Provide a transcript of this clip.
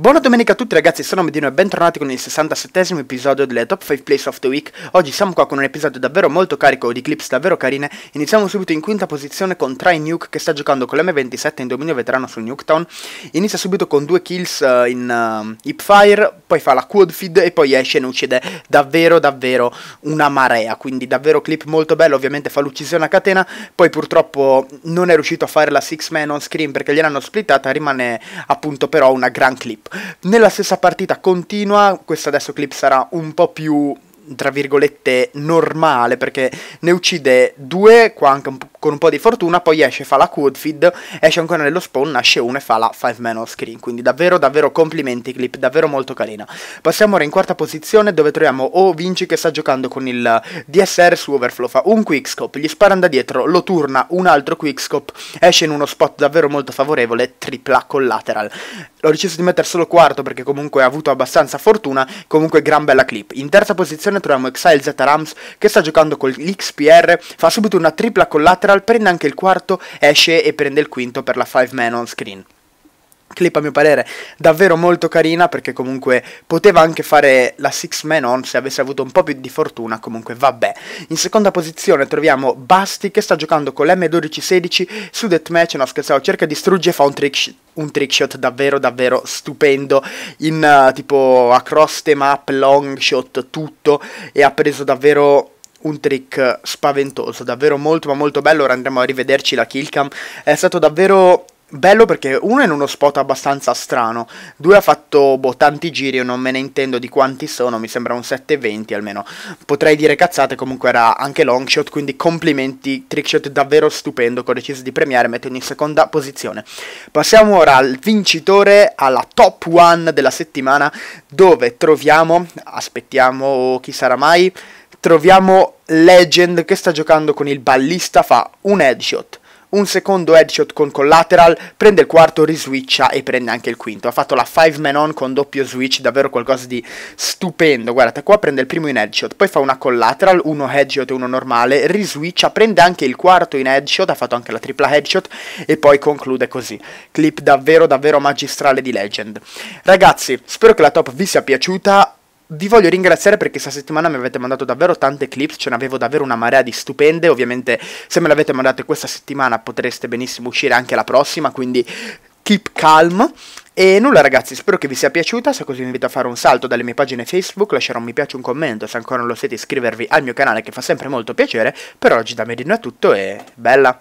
Buona domenica a tutti ragazzi, sono Medino e bentornati con il 67esimo episodio delle Top 5 Plays of the Week. Oggi siamo qua con un episodio davvero molto carico di clips davvero carine. Iniziamo subito in quinta posizione con Try Nuke che sta giocando con l'M27 in dominio veterano su Nuketown. Inizia subito con due kills uh, in uh, eh, hipfire, poi fa la quad feed e poi esce e ne uccide davvero davvero una marea. Quindi davvero clip molto bello, ovviamente fa l'uccisione a catena, poi purtroppo non è riuscito a fare la 6 man on screen perché gliel'hanno splittata, rimane appunto però una gran clip nella stessa partita continua, questo adesso clip sarà un po' più tra virgolette normale perché ne uccide due qua anche un con un po' di fortuna poi esce fa la quad feed esce ancora nello spawn nasce uno e fa la 5 man off screen quindi davvero davvero complimenti clip davvero molto carina passiamo ora in quarta posizione dove troviamo O Vinci che sta giocando con il DSR su Overflow fa un quickscope gli sparan da dietro lo turna un altro quickscope esce in uno spot davvero molto favorevole tripla collateral l'ho deciso di mettere solo quarto perché comunque ha avuto abbastanza fortuna comunque gran bella clip in terza posizione troviamo Exile Z Rams che sta giocando con l'XPR, fa subito una tripla collateral, prende anche il quarto, esce e prende il quinto per la 5 man on screen clip a mio parere davvero molto carina perché comunque poteva anche fare la Six Man On se avesse avuto un po' più di fortuna, comunque vabbè. In seconda posizione troviamo Basti che sta giocando con l'M1216 su Deathmatch, no scherzavo, cerca di distruggere e fa un trick un trickshot davvero davvero stupendo in uh, tipo across the map, long shot, tutto e ha preso davvero un trick spaventoso, davvero molto ma molto bello, ora andremo a rivederci la killcam, è stato davvero Bello perché uno è in uno spot abbastanza strano, due ha fatto boh, tanti giri, io non me ne intendo di quanti sono, mi sembra un 7-20 almeno. Potrei dire cazzate, comunque era anche long shot, quindi complimenti, trickshot davvero stupendo che ho deciso di premiare, metto in seconda posizione. Passiamo ora al vincitore, alla top one della settimana, dove troviamo, aspettiamo chi sarà mai, troviamo Legend che sta giocando con il ballista, fa un headshot un secondo headshot con collateral, prende il quarto, riswitcha e prende anche il quinto. Ha fatto la 5 man on con doppio switch, davvero qualcosa di stupendo. Guardate qua, prende il primo in headshot, poi fa una collateral, uno headshot e uno normale, riswitcha, prende anche il quarto in headshot, ha fatto anche la tripla headshot e poi conclude così. Clip davvero davvero magistrale di Legend. Ragazzi, spero che la top vi sia piaciuta vi voglio ringraziare perché questa settimana mi avete mandato davvero tante clips, ce n'avevo davvero una marea di stupende, ovviamente se me le avete mandate questa settimana potreste benissimo uscire anche la prossima, quindi keep calm. E nulla ragazzi, spero che vi sia piaciuta, se così vi invito a fare un salto dalle mie pagine Facebook, lasciare un mi piace, un commento, se ancora non lo siete iscrivervi al mio canale che fa sempre molto piacere, per oggi da Medina è tutto e bella!